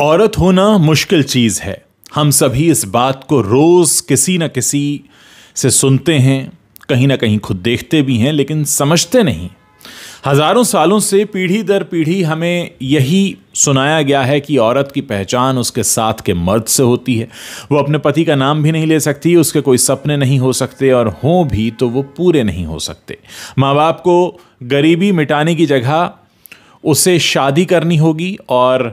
औरत होना मुश्किल चीज़ है हम सभी इस बात को रोज़ किसी न किसी से सुनते हैं कहीं ना कहीं खुद देखते भी हैं लेकिन समझते नहीं हज़ारों सालों से पीढ़ी दर पीढ़ी हमें यही सुनाया गया है कि औरत की पहचान उसके साथ के मर्द से होती है वो अपने पति का नाम भी नहीं ले सकती उसके कोई सपने नहीं हो सकते और हों भी तो वो पूरे नहीं हो सकते माँ बाप को गरीबी मिटाने की जगह उसे शादी करनी होगी और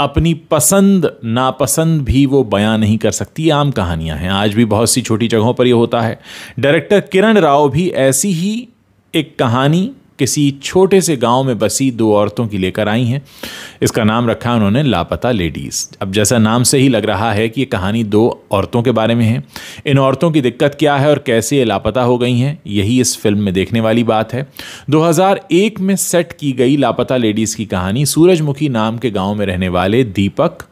अपनी पसंद नापसंद भी वो बयां नहीं कर सकती आम कहानियां हैं आज भी बहुत सी छोटी जगहों पर ये होता है डायरेक्टर किरण राव भी ऐसी ही एक कहानी किसी छोटे से गांव में बसी दो औरतों की लेकर आई हैं इसका नाम रखा उन्होंने लापता लेडीज़ अब जैसा नाम से ही लग रहा है कि ये कहानी दो औरतों के बारे में है इन औरतों की दिक्कत क्या है और कैसे ये लापता हो गई हैं यही इस फिल्म में देखने वाली बात है 2001 में सेट की गई लापता लेडीज़ की कहानी सूरजमुखी नाम के गांव में रहने वाले दीपक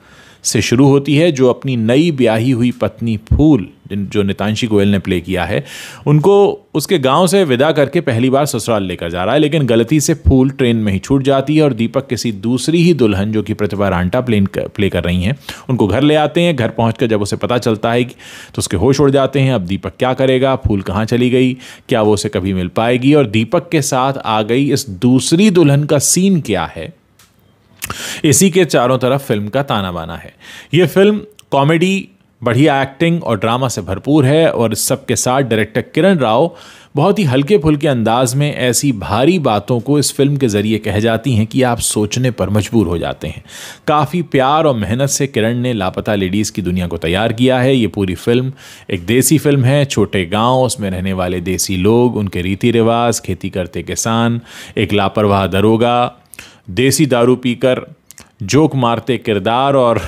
से शुरू होती है जो अपनी नई ब्याही हुई पत्नी फूल जो नितांशी गोयल ने प्ले किया है उनको उसके गांव से विदा करके पहली बार ससुराल लेकर जा रहा है लेकिन गलती से फूल ट्रेन में ही छूट जाती है और दीपक किसी दूसरी ही दुल्हन जो कि प्रतिभा रांटा प्लेन प्ले कर रही हैं उनको घर ले आते हैं घर पहुंचकर जब उसे पता चलता है कि तो उसके होश उड़ जाते हैं अब दीपक क्या करेगा फूल कहाँ चली गई क्या वो उसे कभी मिल पाएगी और दीपक के साथ आ गई इस दूसरी दुल्हन का सीन क्या है इसी के चारों तरफ फिल्म का ताना बाना है ये फिल्म कॉमेडी बढ़िया एक्टिंग और ड्रामा से भरपूर है और इस सब के साथ डायरेक्टर किरण राव बहुत ही हल्के फुल्के अंदाज में ऐसी भारी बातों को इस फिल्म के ज़रिए कह जाती हैं कि आप सोचने पर मजबूर हो जाते हैं काफ़ी प्यार और मेहनत से किरण ने लापता लेडीज़ की दुनिया को तैयार किया है ये पूरी फिल्म एक देसी फिल्म है छोटे गांव उसमें रहने वाले देसी लोग उनके रीति रिवाज खेती करते किसान एक लापरवाह दरोगा देसी दारू पीकर जोक मारते किरदार और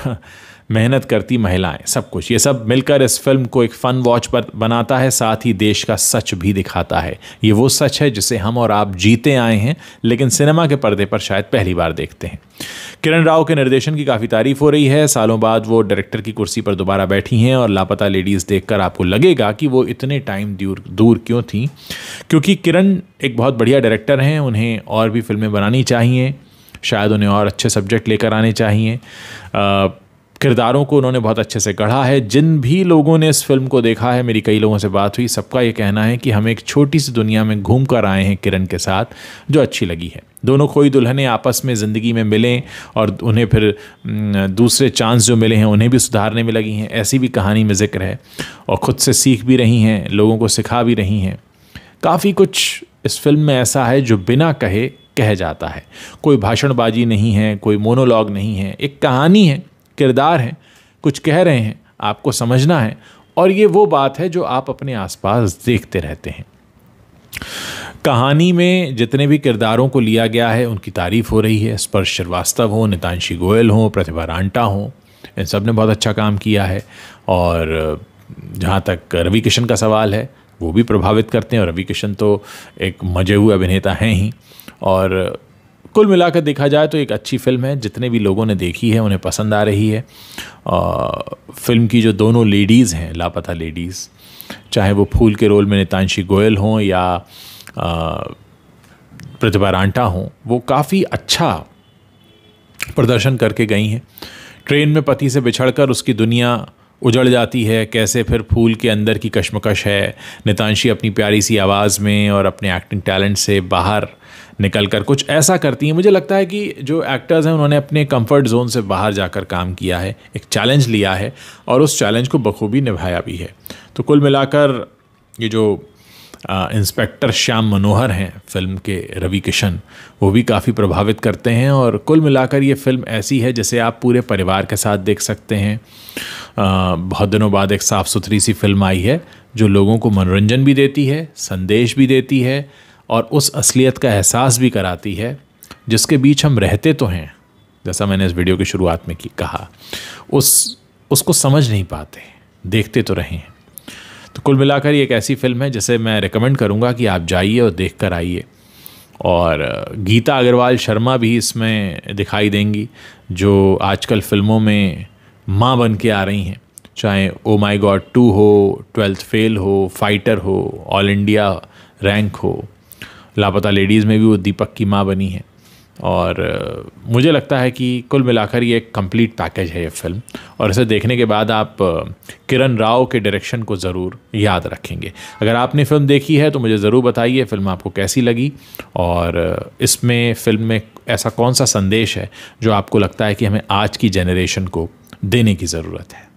मेहनत करती महिलाएं सब कुछ ये सब मिलकर इस फिल्म को एक फ़न वॉच पर बनाता है साथ ही देश का सच भी दिखाता है ये वो सच है जिसे हम और आप जीते आए हैं लेकिन सिनेमा के पर्दे पर शायद पहली बार देखते हैं किरण राव के निर्देशन की काफ़ी तारीफ हो रही है सालों बाद वो डायरेक्टर की कुर्सी पर दोबारा बैठी हैं और लापता लेडीज़ देख आपको लगेगा कि वो इतने टाइम दूर दूर क्यों थी क्योंकि किरण एक बहुत बढ़िया डायरेक्टर हैं उन्हें और भी फिल्में बनानी चाहिए शायद उन्हें और अच्छे सब्जेक्ट लेकर आने चाहिए किरदारों को उन्होंने बहुत अच्छे से गढ़ा है जिन भी लोगों ने इस फिल्म को देखा है मेरी कई लोगों से बात हुई सबका ये कहना है कि हम एक छोटी सी दुनिया में घूम कर आए हैं किरण के साथ जो अच्छी लगी है दोनों खोई दुल्हने आपस में ज़िंदगी में मिलें और उन्हें फिर दूसरे चांस जो मिले हैं उन्हें भी सुधारने में लगी हैं ऐसी भी कहानी में ज़िक्र है और ख़ुद से सीख भी रही हैं लोगों को सिखा भी रही हैं काफ़ी कुछ इस फिल्म में ऐसा है जो बिना कहे कह जाता है कोई भाषणबाजी नहीं है कोई मोनोलॉग नहीं है एक कहानी है किरदार है कुछ कह रहे हैं आपको समझना है और ये वो बात है जो आप अपने आसपास देखते रहते हैं कहानी में जितने भी किरदारों को लिया गया है उनकी तारीफ हो रही है स्पर्श श्रीवास्तव हो नितांशी गोयल हो प्रतिभा रांटा हो इन सब ने बहुत अच्छा काम किया है और जहाँ तक रवि किशन का सवाल है वो भी प्रभावित करते हैं और रवि किशन तो एक मजे हुए अभिनेता हैं ही और कुल मिलाकर देखा जाए तो एक अच्छी फिल्म है जितने भी लोगों ने देखी है उन्हें पसंद आ रही है फिल्म की जो दोनों लेडीज़ हैं लापता लेडीज़ चाहे वो फूल के रोल में नितानशी गोयल हों या प्रतिभा रांटा हों वो काफ़ी अच्छा प्रदर्शन करके गई हैं ट्रेन में पति से बिछड़कर उसकी दुनिया उजड़ जाती है कैसे फिर फूल के अंदर की कश्मकश है नितांशी अपनी प्यारी सी आवाज़ में और अपने एक्टिंग टैलेंट से बाहर निकल कर कुछ ऐसा करती हैं मुझे लगता है कि जो एक्टर्स हैं उन्होंने अपने कंफर्ट जोन से बाहर जाकर काम किया है एक चैलेंज लिया है और उस चैलेंज को बखूबी निभाया भी है तो कुल मिलाकर ये जो इंस्पेक्टर श्याम मनोहर हैं फिल्म के रवि किशन वो भी काफ़ी प्रभावित करते हैं और कुल मिलाकर ये फिल्म ऐसी है जैसे आप पूरे परिवार के साथ देख सकते हैं आ, बहुत दिनों बाद एक साफ़ सुथरी सी फिल्म आई है जो लोगों को मनोरंजन भी देती है संदेश भी देती है और उस असलियत का एहसास भी कराती है जिसके बीच हम रहते तो हैं जैसा मैंने इस वीडियो की शुरुआत में की कहा उस उसको समझ नहीं पाते देखते तो रहे हैं तो कुल मिलाकर ये एक ऐसी फिल्म है जिसे मैं रिकमेंड करूँगा कि आप जाइए और देख कर आइए और गीता अग्रवाल शर्मा भी इसमें दिखाई देंगी जो आजकल फिल्मों में माँ बन के आ रही हैं चाहे ओ माई गॉड टू हो ट्वेल्थ फेल हो फाइटर हो ऑल इंडिया रैंक हो लापता लेडीज़ में भी वो दीपक की माँ बनी है और मुझे लगता है कि कुल मिलाकर ये एक कंप्लीट पैकेज है ये फिल्म और इसे देखने के बाद आप किरण राव के डायरेक्शन को ज़रूर याद रखेंगे अगर आपने फिल्म देखी है तो मुझे ज़रूर बताइए फिल्म आपको कैसी लगी और इसमें फिल्म में ऐसा कौन सा संदेश है जो आपको लगता है कि हमें आज की जनरेशन को देने की ज़रूरत है